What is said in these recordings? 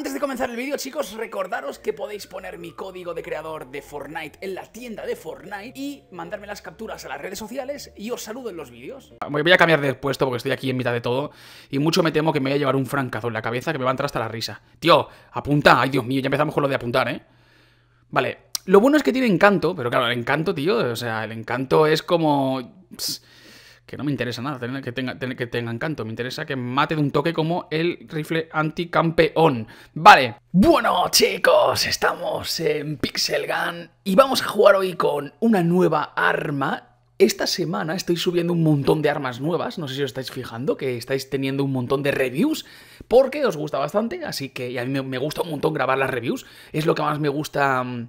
Antes de comenzar el vídeo, chicos, recordaros que podéis poner mi código de creador de Fortnite en la tienda de Fortnite y mandarme las capturas a las redes sociales y os saludo en los vídeos. Voy a cambiar de puesto porque estoy aquí en mitad de todo y mucho me temo que me voy a llevar un francazo en la cabeza que me va a entrar hasta la risa. Tío, apunta. Ay, Dios mío, ya empezamos con lo de apuntar, ¿eh? Vale. Lo bueno es que tiene encanto, pero claro, el encanto, tío, o sea, el encanto es como que no me interesa nada tener que, tenga, tener que me interesa que mate de un toque como el rifle anticampeón. Vale, bueno chicos, estamos en Pixel Gun y vamos a jugar hoy con una nueva arma esta semana estoy subiendo un montón de armas nuevas, no sé si os estáis fijando, que estáis teniendo un montón de reviews, porque os gusta bastante, así que a mí me gusta un montón grabar las reviews, es lo que más me gusta mm,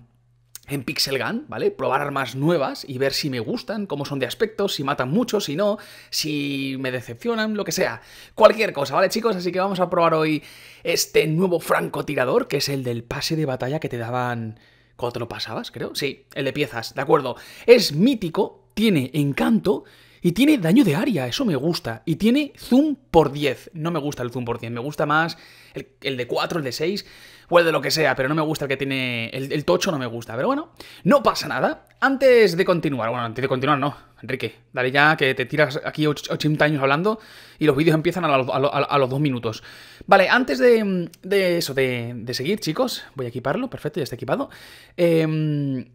en Pixel Gun, ¿vale? Probar armas nuevas y ver si me gustan, cómo son de aspecto, si matan mucho, si no, si me decepcionan, lo que sea. Cualquier cosa, ¿vale, chicos? Así que vamos a probar hoy este nuevo francotirador, que es el del pase de batalla que te daban... cuando te lo pasabas, creo? Sí, el de piezas, de acuerdo. Es mítico, tiene encanto y tiene daño de área, eso me gusta. Y tiene zoom por 10. No me gusta el zoom por 10, me gusta más el, de 4, el de 6 o el de lo que sea, pero no me gusta el que tiene... El, tocho no me gusta, pero bueno, no pasa nada. Antes de continuar, bueno, antes de continuar no, Enrique, dale ya que te tiras aquí 80 años hablando y los vídeos empiezan a los, 2 minutos. Vale, antes de, eso, de, de, seguir, chicos, voy a equiparlo, perfecto, ya está equipado. Eh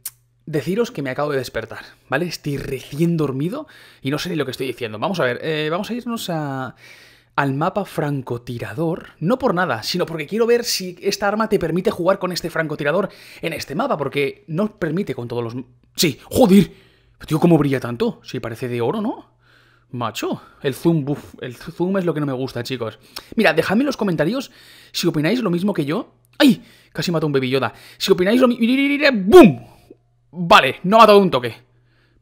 Deciros que me acabo de despertar, ¿vale? Estoy recién dormido y no sé ni lo que estoy diciendo. Vamos a ver, eh, vamos a irnos a, al mapa francotirador, no por nada, sino porque quiero ver si esta arma te permite jugar con este francotirador en este mapa, porque no permite con todos los... Sí, joder, tío, ¿cómo brilla tanto? sí, parece de oro, ¿no? Macho, el zoom, buf. el zoom es lo que no me gusta, chicos. Mira, dejadme en los comentarios si opináis lo mismo que yo. ¡Ay! Casi mató un bebilloda. Si opináis lo mismo... ¡Bum! Vale, no ha dado un toque.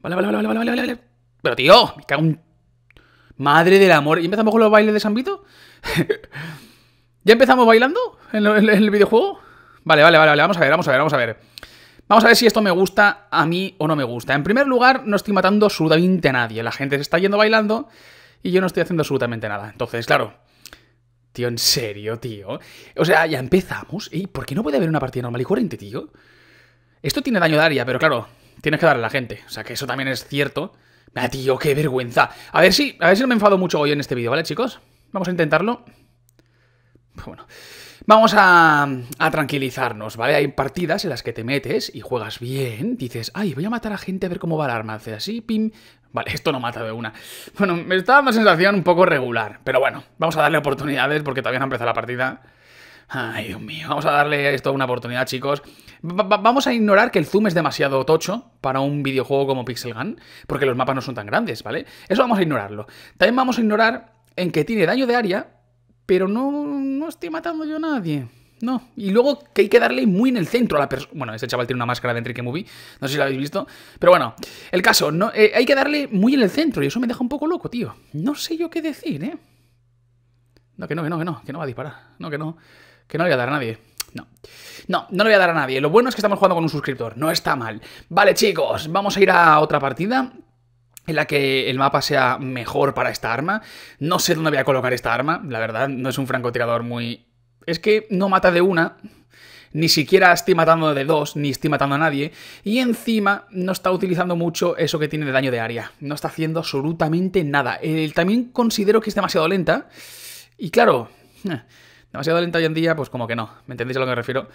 Vale, vale, vale, vale, vale, vale, Pero tío, me cago en... Madre del amor. ¿Y empezamos con los bailes de Sambito? ¿Ya empezamos bailando en, el videojuego? Vale, vale, vale, vale. Vamos a ver, vamos a ver, vamos a ver. Vamos a ver si esto me gusta a mí o no me gusta. En primer lugar, no estoy matando absolutamente a nadie. La gente se está yendo bailando y yo no estoy haciendo absolutamente nada. Entonces, claro. Tío, en serio, tío. O sea, ya empezamos. ¿Y por qué no puede haber una partida normal y corriente, tío? Esto tiene daño de área, pero claro, tienes que darle a la gente. O sea, que eso también es cierto. Ah, tío, qué vergüenza. A ver si, a ver si no me enfado mucho hoy en este vídeo, ¿vale, chicos? Vamos a intentarlo. Pues bueno. Vamos a, tranquilizarnos, ¿vale? Hay partidas en las que te metes y juegas bien. Dices, ay, voy a matar a gente a ver cómo va el arma. Haces así, pim. Vale, esto no mata de una. Bueno, me está dando una sensación un poco regular. Pero bueno, vamos a darle oportunidades porque todavía no ha empezado la partida. Ay, Dios mío, vamos a darle esto una oportunidad, chicos. vamos a ignorar que el zoom es demasiado tocho para un videojuego como Pixel Gun, porque los mapas no son tan grandes, ¿vale? Eso vamos a ignorarlo. También vamos a ignorar en que tiene daño de área, pero no, no estoy matando yo a nadie. No. Y luego que hay que darle muy en el centro a la persona. Bueno, ese chaval tiene una máscara de Enrique Movie. No sé si la habéis visto. Pero bueno, el caso, no, eh, hay que darle muy en el centro. Y eso me deja un poco loco, tío. No sé yo qué decir, ¿eh? No, que no, que no, que no, que no va a disparar. No, que no. Que no le voy a dar a nadie. No. No, no le voy a dar a nadie. Lo bueno es que estamos jugando con un suscriptor. No está mal. Vale, chicos, vamos a ir a otra partida en la que el mapa sea mejor para esta arma. No sé dónde voy a colocar esta arma, la verdad, no es un francotirador muy... Es que no mata de una, ni siquiera estoy matando de dos, ni estoy matando a nadie, y encima no está utilizando mucho eso que tiene de daño de área. No está haciendo absolutamente nada. también considero que es demasiado lenta, y claro... Eh, demasiado lenta hoy en día, pues como que no. ¿Me entendéis a lo que me refiero?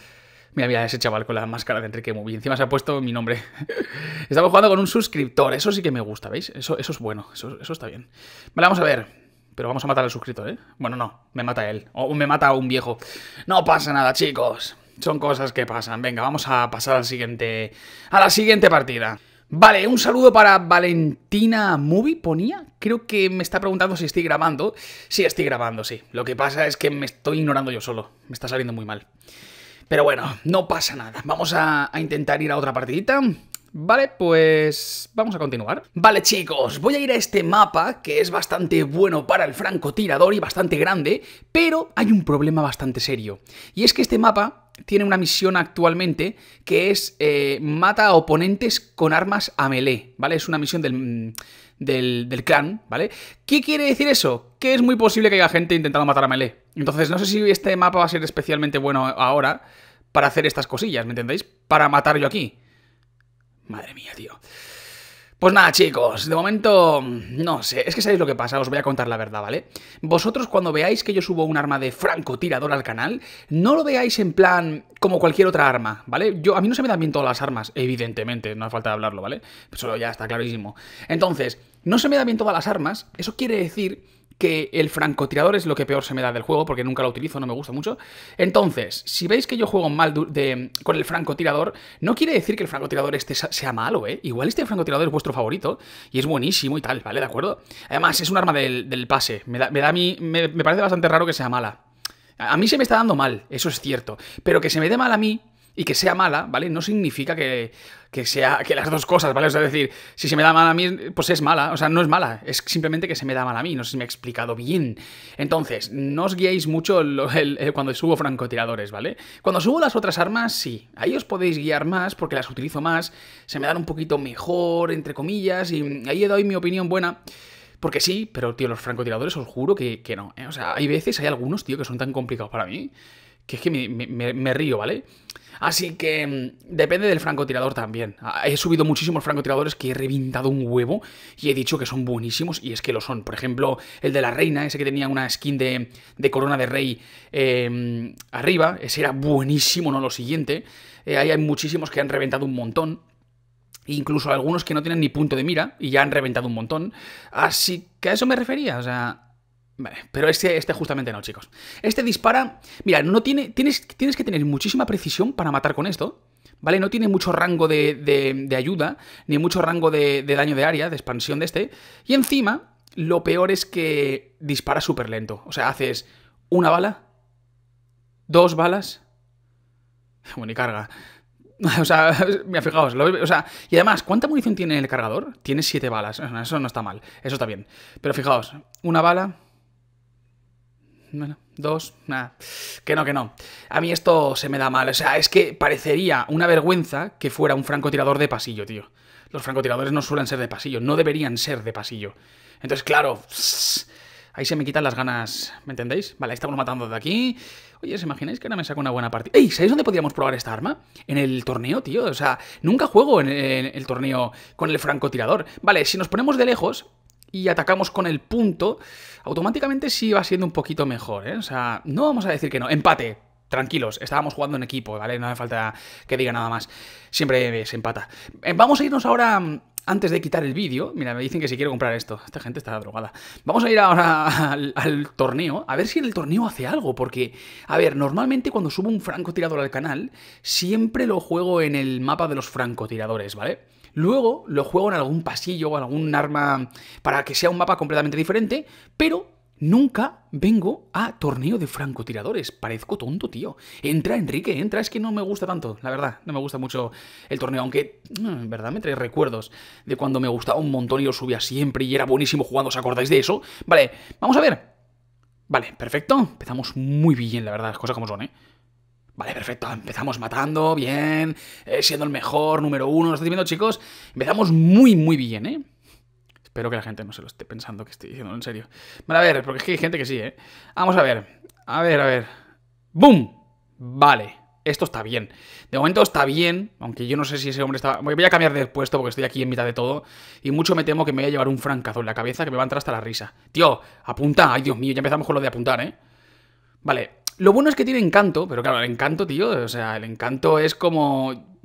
Mira, mira, ese chaval con la máscara de Enrique Movie. Encima se ha puesto mi nombre. Estamos jugando con un suscriptor. Eso sí que me gusta, ¿veis? Eso, eso es bueno. Eso, eso está bien. Vale, vamos a ver. Pero vamos a matar al suscriptor, ¿eh? Bueno, no. Me mata él. O me mata un viejo. No pasa nada, chicos. Son cosas que pasan. Venga, vamos a pasar al siguiente... A la siguiente partida. Vale, un saludo para Valentina Movie, ponía. Creo que me está preguntando si estoy grabando. Sí, estoy grabando, sí. Lo que pasa es que me estoy ignorando yo solo. Me está saliendo muy mal. Pero bueno, no pasa nada. Vamos a, a intentar ir a otra partidita. Vale, pues vamos a continuar. Vale chicos, voy a ir a este mapa que es bastante bueno para el francotirador y bastante grande, pero hay un problema bastante serio. Y es que este mapa tiene una misión actualmente que es eh, mata a oponentes con armas a melee, ¿vale? Es una misión mm, del, del, clan, ¿vale? ¿Qué quiere decir eso? Que es muy posible que haya gente intentando matar a melee. Entonces, no sé si este mapa va a ser especialmente bueno ahora para hacer estas cosillas, ¿me entendéis? Para matar yo aquí. Madre mía, tío. Pues nada, chicos, de momento no sé, es que sabéis lo que pasa, os voy a contar la verdad, ¿vale? Vosotros cuando veáis que yo subo un arma de francotirador al canal, no lo veáis en plan como cualquier otra arma, ¿vale? Yo a mí no se me dan bien todas las armas, evidentemente, no hace falta hablarlo, ¿vale? Eso ya está clarísimo. Entonces, no se me dan bien todas las armas, eso quiere decir que el francotirador es lo que peor se me da del juego, porque nunca lo utilizo, no me gusta mucho. Entonces, si veis que yo juego mal con el francotirador, no quiere decir que el francotirador este sea malo, ¿eh? Igual este francotirador es vuestro favorito y es buenísimo y tal, ¿vale? ¿De acuerdo? Además, es un arma del, pase. Me da, a mí, me parece bastante raro que sea mala. A mí se me está dando mal, eso es cierto. Pero que se me dé mal a mí y que sea mala, ¿vale? No significa que, sea que las dos cosas, ¿vale? O sea, decir, si se me da mal a mí, pues es mala. O sea, no es mala, es simplemente que se me da mal a mí. No se me he explicado bien. Entonces, no os guiéis mucho eh, cuando subo francotiradores, ¿vale? Cuando subo las otras armas, sí. Ahí os podéis guiar más porque las utilizo más, se me dan un poquito mejor, entre comillas, y ahí he dado mi opinión buena. Porque sí, pero, tío, los francotiradores os juro que, que no. ¿eh? O sea, hay veces, hay algunos, tío, que son tan complicados para mí que es que me, río, ¿vale? Así que mm, depende del francotirador también. Ah, he subido muchísimos francotiradores que he reventado un huevo y he dicho que son buenísimos y es que lo son. Por ejemplo, el de la reina, ese que tenía una skin de, corona de rey em, arriba, ese era buenísimo, no lo siguiente. Eh, ahí hay muchísimos que han reventado un montón. Incluso algunos que no tienen ni punto de mira y ya han reventado un montón. Así que a eso me refería. O sea, pero este, este justamente no, chicos. Este dispara... Mira, no tiene, tienes, tienes que tener muchísima precisión para matar con esto. ¿Vale? No tiene mucho rango de, de, ayuda, ni mucho rango de, de daño de área, de expansión de este. Y encima, lo peor es que dispara súper lento. O sea, haces una bala, dos balas... Bueno, carga. O sea, mira, fijaos, o sea, y además, ¿cuánta munición tiene el cargador? Tiene siete balas, eso no está mal, eso está bien. Pero fijaos, una bala, dos, nada. Que no, que no. A mí esto se me da mal. O sea, es que parecería una vergüenza que fuera un francotirador de pasillo, tío. Los francotiradores no suelen ser de pasillo, no deberían ser de pasillo. Entonces, claro, ahí se me quitan las ganas, ¿me entendéis? Vale, ahí estamos matando de aquí. Oye, ¿os imagináis que ahora me saco una buena partida? ¡Ey! ¿Sabéis dónde podríamos probar esta arma? En el torneo, tío. O sea, nunca juego en el torneo con el francotirador. Vale, si nos ponemos de lejos, y atacamos con el punto, automáticamente sí va siendo un poquito mejor, ¿eh? O sea, no vamos a decir que no. Empate, tranquilos, estábamos jugando en equipo, ¿vale? No hace falta que diga nada más. Siempre se empata. Eh, vamos a irnos ahora, mm, antes de quitar el vídeo, mira, me dicen que si quiero comprar esto, esta gente está drogada. Vamos a ir ahora al, torneo, a ver si en el torneo hace algo, porque, a ver, normalmente cuando subo un francotirador al canal, siempre lo juego en el mapa de los francotiradores, ¿vale? Luego lo juego en algún pasillo o algún arma para que sea un mapa completamente diferente, pero Nunca vengo a torneo de francotiradores. Parezco tonto, tío. Entra, Enrique, entra. Es que no me gusta tanto, la verdad. No me gusta mucho el torneo, aunque, mm, en verdad, me trae recuerdos de cuando me gustaba un montón y lo subía siempre y era buenísimo jugando. ¿Os acordáis de eso? Vale, vamos a ver. Vale, perfecto. Empezamos muy bien, la verdad, las cosas como son, ¿eh? Vale, perfecto, empezamos matando, bien, eh, siendo el mejor, número uno, ¿lo estáis viendo, chicos? Empezamos muy, muy bien, ¿eh? Espero que la gente no se lo esté pensando que estoy diciendo en serio. Vale, a ver, porque es que hay gente que sí, ¿eh? Vamos a ver, a ver, a ver. ¡Bum! Vale, esto está bien. De momento está bien, aunque yo no sé si ese hombre está... Voy a cambiar de puesto porque estoy aquí en mitad de todo. Y mucho me temo que me voy a llevar un francazo en la cabeza que me va a entrar hasta la risa. Tío, apunta. Ay, Dios mío, ya empezamos con lo de apuntar, ¿eh? Vale, lo bueno es que tiene encanto, pero claro, el encanto, tío, o sea, el encanto es como...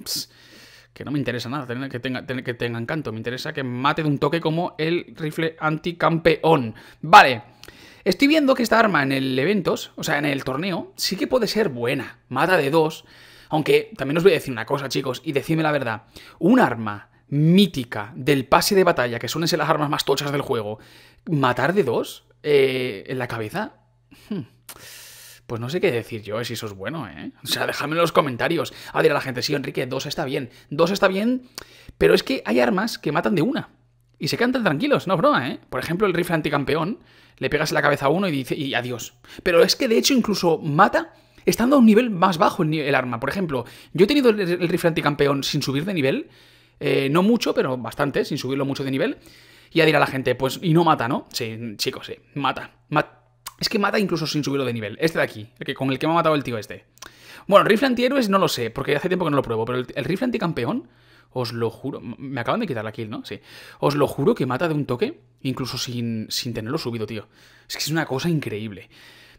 que no me interesa nada tener que, tenga, tener que tenga encanto, me interesa que mate de un toque como el rifle anticampeón. Vale, estoy viendo que esta arma en el eventos, o sea, en el torneo, sí que puede ser buena, mata de dos, aunque también os voy a decir una cosa, chicos, y decidme la verdad, un arma mítica del pase de batalla, que suelen ser las armas más tochas del juego, matar de dos eh, en la cabeza... Hmm. Pues no sé qué decir yo, si eso es bueno, ¿eh? O sea, déjame en los comentarios. A ver a la gente, sí, Enrique, dos está bien. Dos está bien, pero es que hay armas que matan de una. Y se tan tranquilos, no broma, ¿eh? Por ejemplo, el rifle anticampeón, le pegas en la cabeza a uno y dice, y adiós. Pero es que de hecho incluso mata estando a un nivel más bajo el, el arma. Por ejemplo, yo he tenido el, rifle anticampeón sin subir de nivel, eh, no mucho, pero bastante, sin subirlo mucho de nivel. Y a a la gente, pues, y no mata, ¿no? Sí, chicos, sí, mata. mata. Es que mata incluso sin subirlo de nivel. Este de aquí, que, con el que me ha matado el tío este. Bueno, rifle antihéroes no lo sé, porque hace tiempo que no lo pruebo, pero el, rifle anticampeón, os lo juro, me acaban de quitar la kill, ¿no? Sí. Os lo juro que mata de un toque, incluso sin, tenerlo subido, tío. Es que es una cosa increíble.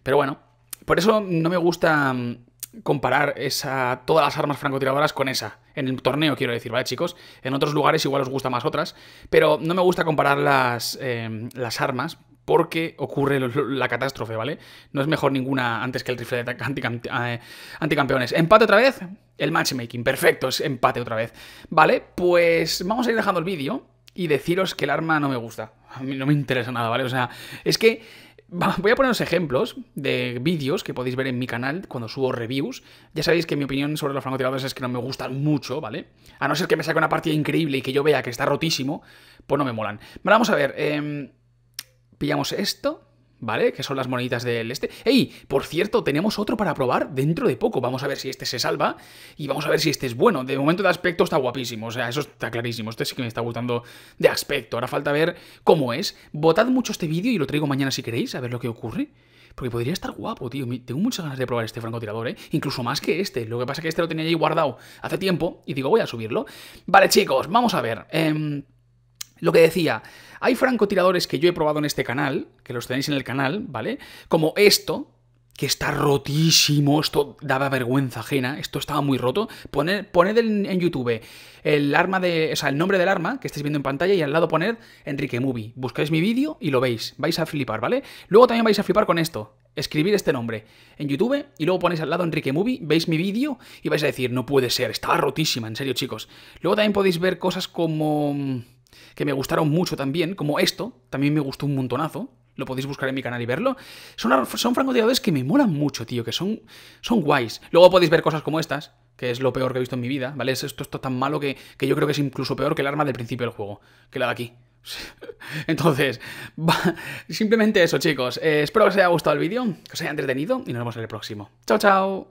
Pero bueno, por eso no me gusta mm, comparar esa, todas las armas francotiradoras con esa. En el torneo, quiero decir, ¿vale, chicos? En otros lugares igual os gusta más otras, pero no me gusta comparar las, em, las armas porque ocurre la catástrofe, ¿vale? No es mejor ninguna antes que el rifle de eh, anticampeones. ¿Empate otra vez? El matchmaking, perfecto, es empate otra vez. Vale, pues vamos a ir dejando el vídeo y deciros que el arma no me gusta. A mí no me interesa nada, ¿vale? O sea, es que Voy a poneros ejemplos de vídeos que podéis ver en mi canal cuando subo reviews. Ya sabéis que mi opinión sobre los francotiradores es que no me gustan mucho, ¿vale? A no ser que me saque una partida increíble y que yo vea que está rotísimo, pues no me molan. vamos a ver, em, pillamos esto, ¿vale? Que son las moneditas del este. ¡Ey! Por cierto, tenemos otro para probar dentro de poco. Vamos a ver si este se salva y vamos a ver si este es bueno. De momento de aspecto está guapísimo, o sea, eso está clarísimo. Este sí que me está gustando de aspecto. Ahora falta ver cómo es. Votad mucho este vídeo y lo traigo mañana si queréis, a ver lo que ocurre. Porque podría estar guapo, tío. Tengo muchas ganas de probar este francotirador, ¿eh? Incluso más que este. Lo que pasa es que este lo tenía ahí guardado hace tiempo y digo, voy a subirlo. Vale, chicos, vamos a ver. Eh... Lo que decía, hay francotiradores que yo he probado en este canal, que los tenéis en el canal, ¿vale? Como esto, que está rotísimo, esto daba vergüenza ajena, esto estaba muy roto. Poned, en, YouTube el arma de. O sea, el nombre del arma que estáis viendo en pantalla y al lado poned Enrique Movie. Buscáis mi vídeo y lo veis. Vais a flipar, ¿vale? Luego también vais a flipar con esto. Escribir este nombre en YouTube y luego ponéis al lado Enrique Movie, veis mi vídeo y vais a decir, no puede ser, estaba rotísima, en serio, chicos. Luego también podéis ver cosas como que me gustaron mucho también, como esto, también me gustó un montonazo, lo podéis buscar en mi canal y verlo. Son, son francotiradores que me molan mucho, tío, que son, son guays. Luego podéis ver cosas como estas, que es lo peor que he visto en mi vida, ¿vale? Esto, esto está tan malo que, yo creo que es incluso peor que el arma del principio del juego, que la de aquí. Entonces, simplemente eso, chicos. Eh, espero que os haya gustado el vídeo, que os haya entretenido y nos vemos en el próximo. ¡Chao, chao!